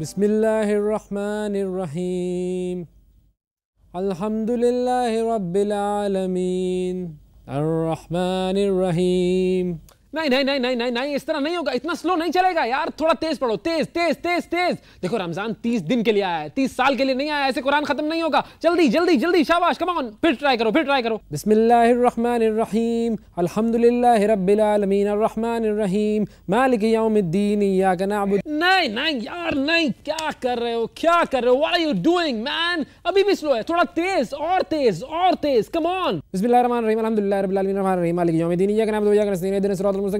بسم الله الرحمن الرحيم الحمد لله رب العالمين الرحمن الرحيم नहीं नहीं नहीं नहीं नहीं नहीं इस तरह नहीं होगा इतना स्लो नहीं चलेगा यार थोड़ा तेज पढ़ो तेज तेज तेज तेज देखो रमजान तीस दिन के लिए आया है तीस साल के लिए नहीं आया ऐसे कुरान खत्म नहीं होगा जल्दी जल्दी जल्दी शाबाश कम ऑन फिर ट्राई करो फिर ट्राई करो बिस्मिल्लाहिर्रहमानिर्रहीम बिस्मिल्लाम अलहमदिल्ला रबीआलमीन मालिक नअबुद नहीं नहीं यार नहीं क्या कर रहे हो क्या कर रहे हो what are you doing man अभी भी स्लो है थोड़ा तेज और तेज और तेज कम ऑन बिस्मिल्लाहिर्रहमानिर्रहीम रहमान रब्बिल आलमीन रहमान मालिक यौमिद्दीन इय्याक नअबुद व इय्याक नस्तईन इहदिनस सिरातल ये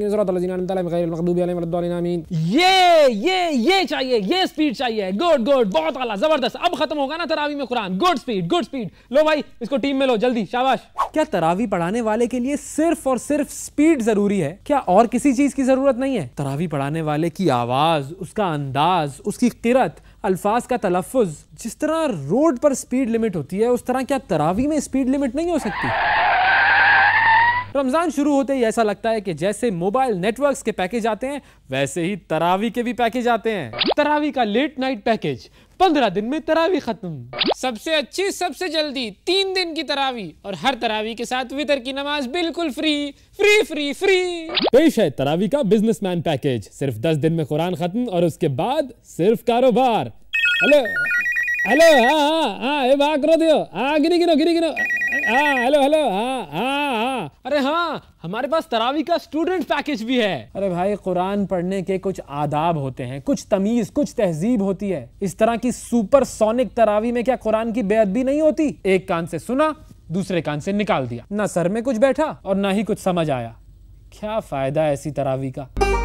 ये ये चाहिए ये स्पीड चाहिए गुड गुड बहुत आला जबरदस्त अब खत्म होगा ना तरावी में Quran good speed good speed लो भाई इसको टीम में लो जल्दी शाबाश क्या तरावी पढ़ाने वाले के लिए सिर्फ और सिर्फ स्पीड जरूरी है क्या और किसी चीज की जरूरत नहीं है तरावी पढ़ाने वाले की आवाज उसका अंदाज उसकी किरत अल्फाज का तलफ़ जिस तरह रोड पर स्पीड लिमिट होती है उस तरह क्या तरावी में स्पीड लिमिट नहीं हो सकती रमज़ान शुरू होते ही ऐसा लगता है कि जैसे मोबाइल नेटवर्क्स के पैकेज आते हैं वैसे ही तरावी के भी पैकेज आते हैं तरावी का लेट नाइट पैकेज पंद्रह दिन में तरावी खत्म सबसे अच्छी सबसे जल्दी तीन दिन की तरावी और हर तरावी के साथ वितर की नमाज बिल्कुल फ्री फ्री फ्री फ्री पेश है तरावी का बिजनेसमैन पैकेज सिर्फ दस दिन में कुरान खत्म और उसके बाद सिर्फ कारोबार हेलो हेलो हाँ हाँ हाँ ये बात करो दियो हाँ गिरी गिरो गिरी गिरो आ, हेलो हेलो हाँ हाँ हाँ अरे हाँ हमारे पास तरावी का स्टूडेंट पैकेज भी है अरे भाई कुरान पढ़ने के कुछ आदाब होते हैं कुछ तमीज कुछ तहजीब होती है इस तरह की सुपर सोनिक तरावी में क्या कुरान की बेअदबी नहीं होती एक कान से सुना दूसरे कान से निकाल दिया ना सर में कुछ बैठा और ना ही कुछ समझ आया क्या फायदा ऐसी तरावी का